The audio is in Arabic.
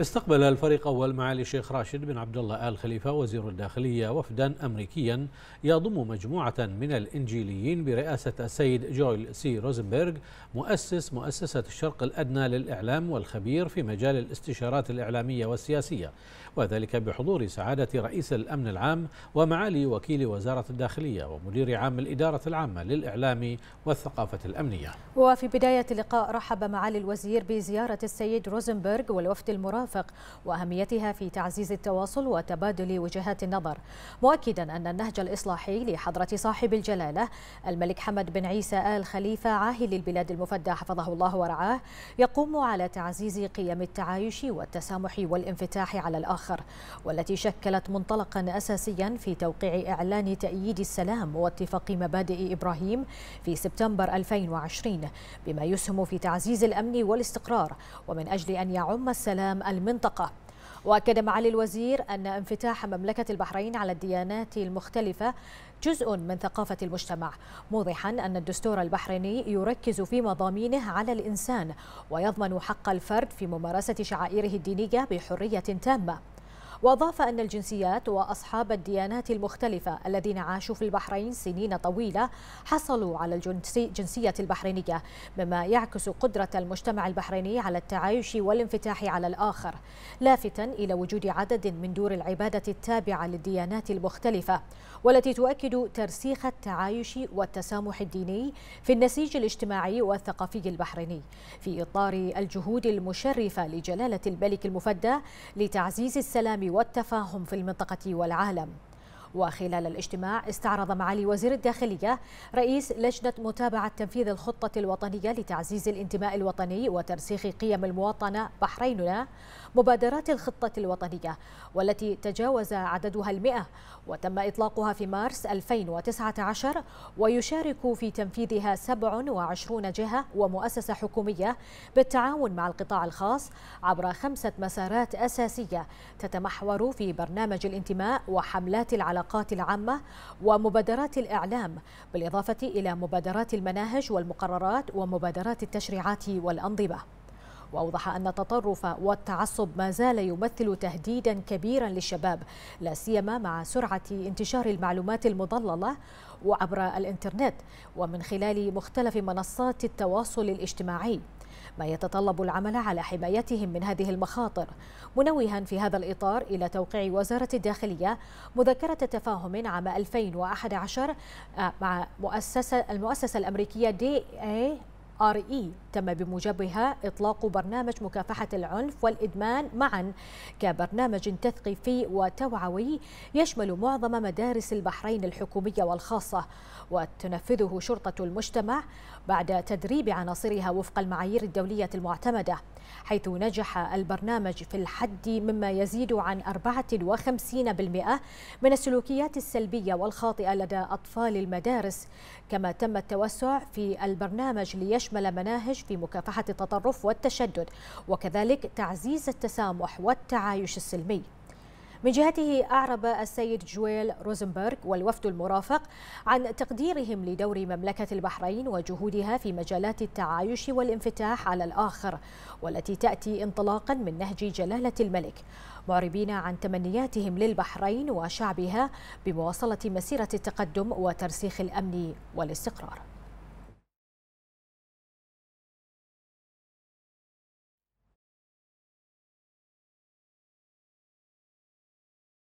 استقبل الفريق أول معالي الشيخ راشد بن عبد الله آل خليفة وزير الداخلية وفدا أمريكيا يضم مجموعة من الإنجيليين برئاسة السيد جويل سي روزنبرغ مؤسس مؤسسة الشرق الأدنى للإعلام والخبير في مجال الاستشارات الإعلامية والسياسية وذلك بحضور سعادة رئيس الأمن العام ومعالي وكيل وزارة الداخلية ومدير عام الإدارة العامة للإعلام والثقافة الأمنية وفي بداية اللقاء رحب معالي الوزير بزيارة السيد روزنبرغ والوفد المراد المرافق وأهميتها في تعزيز التواصل وتبادل وجهات النظر مؤكدا أن النهج الإصلاحي لحضرة صاحب الجلالة الملك حمد بن عيسى آل خليفة عاهل البلاد المفدى حفظه الله ورعاه يقوم على تعزيز قيم التعايش والتسامح والانفتاح على الآخر والتي شكلت منطلقا أساسيا في توقيع إعلان تأييد السلام واتفاق مبادئ إبراهيم في سبتمبر 2020 بما يسهم في تعزيز الأمن والاستقرار ومن أجل أن يعم السلام المنطقة وأكد معالي الوزير أن انفتاح مملكة البحرين على الديانات المختلفة جزء من ثقافة المجتمع موضحا أن الدستور البحريني يركز في مضامينه على الإنسان ويضمن حق الفرد في ممارسة شعائره الدينية بحرية تامة وأضاف أن الجنسيات وأصحاب الديانات المختلفة الذين عاشوا في البحرين سنين طويلة حصلوا على الجنسية البحرينية مما يعكس قدرة المجتمع البحريني على التعايش والانفتاح على الآخر لافتا إلى وجود عدد من دور العبادة التابعة للديانات المختلفة والتي تؤكد ترسيخ التعايش والتسامح الديني في النسيج الاجتماعي والثقافي البحريني في إطار الجهود المشرفة لجلالة الملك المفدى لتعزيز السلام والتفاهم في المنطقة والعالم وخلال الاجتماع استعرض معالي وزير الداخلية رئيس لجنة متابعة تنفيذ الخطة الوطنية لتعزيز الانتماء الوطني وترسيخ قيم المواطنة بحريننا مبادرات الخطة الوطنية والتي تجاوز عددها المئة وتم إطلاقها في مارس 2019 ويشارك في تنفيذها 27 جهة ومؤسسة حكومية بالتعاون مع القطاع الخاص عبر خمسة مسارات أساسية تتمحور في برنامج الانتماء وحملات العلاقات العلاقات العامة ومبادرات الإعلام بالإضافة إلى مبادرات المناهج والمقررات ومبادرات التشريعات والأنظمة واوضح ان التطرف والتعصب ما زال يمثل تهديدا كبيرا للشباب لا سيما مع سرعه انتشار المعلومات المضلله وعبر الانترنت ومن خلال مختلف منصات التواصل الاجتماعي ما يتطلب العمل على حمايتهم من هذه المخاطر منوها في هذا الإطار إلى توقيع وزارة الداخلية مذكرة تفاهم عام 2011 آه، مع مؤسسة المؤسسة الأمريكية دي اي ار اي تم بموجبها اطلاق برنامج مكافحه العنف والادمان معا كبرنامج تثقيفي وتوعوي يشمل معظم مدارس البحرين الحكوميه والخاصه وتنفذه شرطه المجتمع بعد تدريب عناصرها وفق المعايير الدوليه المعتمده حيث نجح البرنامج في الحد مما يزيد عن 54% من السلوكيات السلبيه والخاطئه لدى اطفال المدارس كما تم التوسع في البرنامج ليشمل تشمل مناهج في مكافحة التطرف والتشدد وكذلك تعزيز التسامح والتعايش السلمي من جهته أعرب السيد جويل روزنبرغ والوفد المرافق عن تقديرهم لدور مملكة البحرين وجهودها في مجالات التعايش والانفتاح على الآخر والتي تأتي انطلاقا من نهج جلالة الملك معربين عن تمنياتهم للبحرين وشعبها بمواصلة مسيرة التقدم وترسيخ الأمن والاستقرار